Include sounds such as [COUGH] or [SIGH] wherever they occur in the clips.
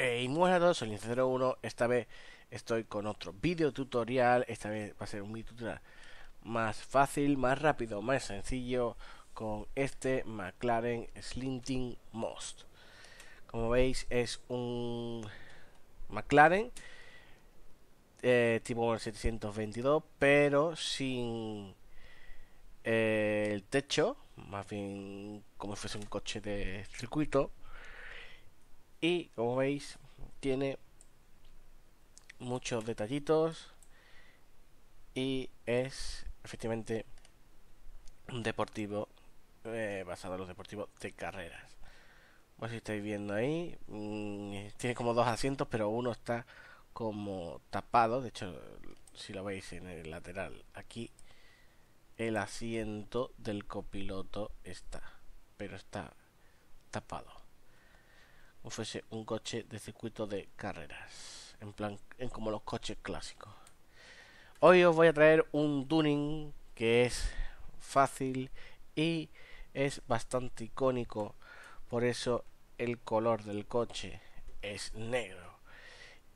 Hey, buenas a todos, soy lince Esta vez estoy con otro video tutorial Esta vez va a ser un video tutorial más fácil, más rápido, más sencillo Con este McLaren Slinting Most Como veis es un McLaren eh, Tipo 722 Pero sin eh, el techo Más bien como si fuese un coche de circuito y como veis tiene muchos detallitos y es efectivamente un deportivo eh, basado en los deportivos de carreras. Como si estáis viendo ahí, mm, tiene como dos asientos, pero uno está como tapado. De hecho, si lo veis en el lateral, aquí el asiento del copiloto está, pero está tapado fuese un coche de circuito de carreras, en plan, en como los coches clásicos. Hoy os voy a traer un tuning que es fácil y es bastante icónico, por eso el color del coche es negro.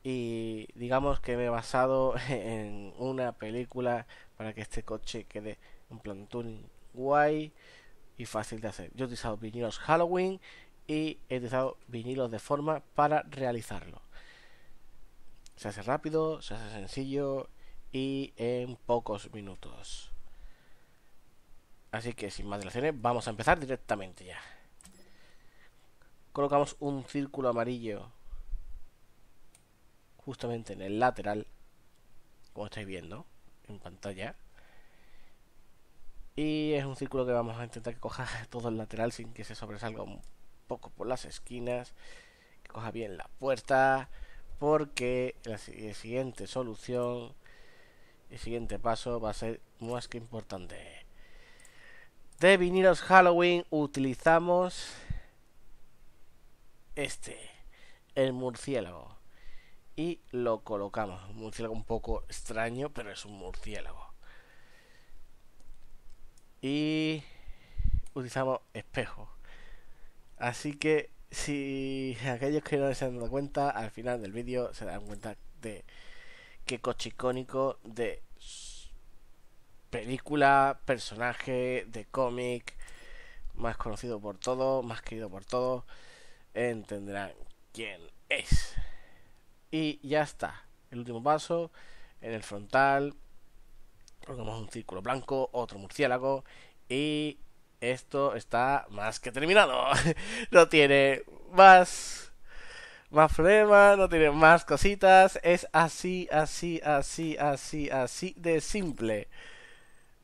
Y digamos que me he basado [LAUGHS] en una película para que este coche quede en plan tuning guay y fácil de hacer. Yo he utilizado Halloween y he utilizado vinilos de forma para realizarlo. Se hace rápido, se hace sencillo y en pocos minutos. Así que sin más dilaciones, vamos a empezar directamente ya. Colocamos un círculo amarillo justamente en el lateral, como estáis viendo en pantalla. Y es un círculo que vamos a intentar que coja [LAUGHS] todo el lateral sin que se sobresalga poco por las esquinas, que coja bien la puerta, porque la siguiente solución, el siguiente paso va a ser más que importante. De vinilos Halloween utilizamos este, el murciélago. Y lo colocamos. Un murciélago un poco extraño, pero es un murciélago. Y utilizamos espejo. Así que si aquellos que no se han dado cuenta, al final del vídeo se darán cuenta de qué coche icónico de película, personaje, de cómic, más conocido por todo, más querido por todos, entenderán quién es. Y ya está. El último paso, en el frontal, ponemos un círculo blanco, otro murciélago y esto está más que terminado. [LAUGHS] no tiene más más problemas, no tiene más cositas. Es así, así, así, así, así de simple.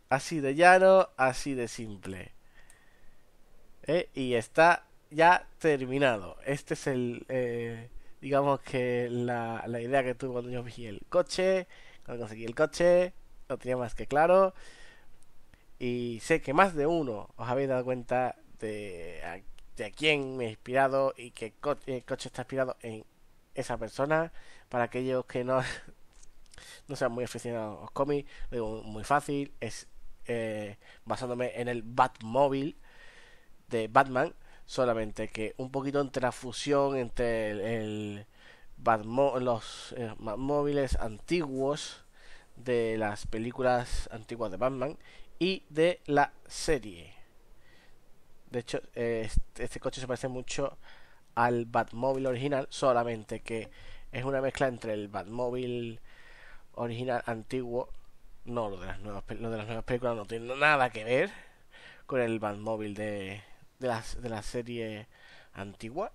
Así de llano, así de simple. Eh, y está ya terminado. Este es el, eh, digamos que la, la idea que tuve cuando yo vi el coche. Cuando conseguí el coche, no tenía más que claro. Y sé que más de uno os habéis dado cuenta de a, quién me he inspirado y que el coche está inspirado en esa persona. Para aquellos que no, [LAUGHS] no sean muy aficionados a los cómics, lo digo muy fácil, es eh, basándome en el Batmóvil de Batman, solamente que un poquito entre la fusión entre el, los móviles eh, Batmóviles antiguos de las películas antiguas de Batman y de la serie. De hecho, eh, este, este, coche se parece mucho al Batmóvil original, solamente que es una mezcla entre el Batmóvil original antiguo, no, lo de las nuevas, lo de las nuevas películas no tiene nada que ver con el Batmóvil de, de, las, de la serie antigua,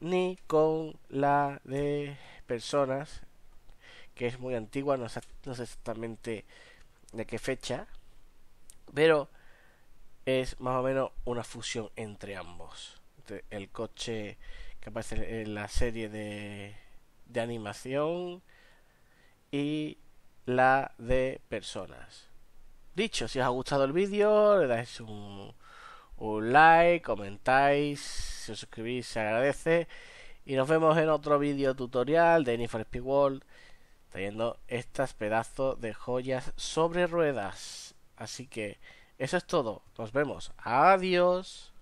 ni con la de personas, que es muy antigua, no sé exactamente de qué fecha, pero es más o menos una fusión entre ambos. Este, el coche que aparece en la serie de, animación y la de personas. Dicho, si os ha gustado el vídeo, le dais un, un like, comentáis, si os suscribís se agradece. Y nos vemos en otro vídeo tutorial de Need Speed World, trayendo estas pedazos de joyas sobre ruedas. Así que eso es todo. Nos vemos. Adiós.